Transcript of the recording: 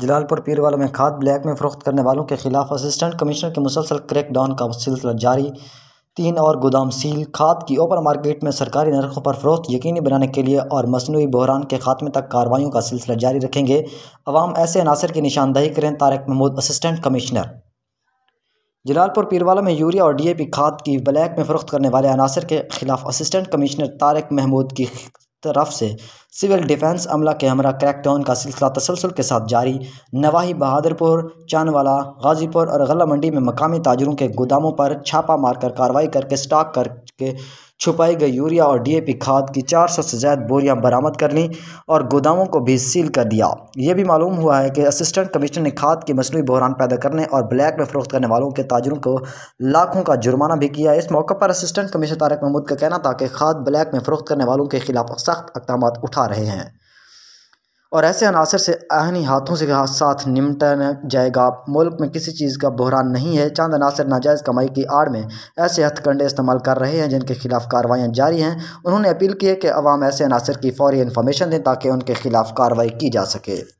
जलालपुर पीर में खाद ब्लैक में फ़रोख्त करने वालों के खिलाफ असिस्टेंट कमिश्नर के मुसलसल क्रैक डाउन का सिलसिला जारी तीन और गोदाम सील खाद की ओपन मार्केट में सरकारी नरखों पर फरोख्त यकीनी बनाने के लिए और मसनू बहरान के खात्मे तक कार्रवाई का सिलसिला जारी रखेंगे अवाम ऐसे अनासर की निशानदही करें तारक महमूद असिस्टेंट कमिश्नर जलालपुर पीरवाला में यूरिया और डीएपी खाद की ब्लैक में फ़रोख्त करने वाले अनासर के खिलाफ असिस्टेंट कमिश्नर तारक महमूद की तरफ से सिविल डिफेंस अमला के हमरा क्रैकडाउन का सिलसिला तसलसल के साथ जारी नवाही बहादुरपुर चानवाला गाजीपुर और गला मंडी में मकामी ताजरों के गोदामों पर छापा मारकर कार्रवाई करके स्टॉक करके छुपाई गई यूरिया और डीएपी खाद की 400 से ज्यादा बोरियां बरामद कर लीं और गोदामों को भी सील कर दिया ये भी मालूम हुआ है कि असिस्टेंट कमिश्नर ने खाद की मसनू बहरान पैदा करने और ब्लैक में फरोख्त करने वालों के ताजरों को लाखों का जुर्माना भी किया इस मौके पर असिस्टेंट कमिश्नर तारक महमूद का कहना था कि खाद ब्लैक में फरोख्त करने वालों के खिलाफ सख्त इकदाम उठा रहे हैं और ऐसे अनासर से आहनी हाथों से साथ निमटा न जाएगा मुल्क में किसी चीज़ का बहरान नहीं है चंद अनासर नाजायज़ कमाई की आड़ में ऐसे हथकंडे इस्तेमाल कर रहे हैं जिनके खिलाफ कार्रवाइयाँ जारी हैं उन्होंने अपील की है कि अवाम ऐसे अनासर की फौरी इन्फॉर्मेशन दें ताकि उनके खिलाफ कार्रवाई की जा सके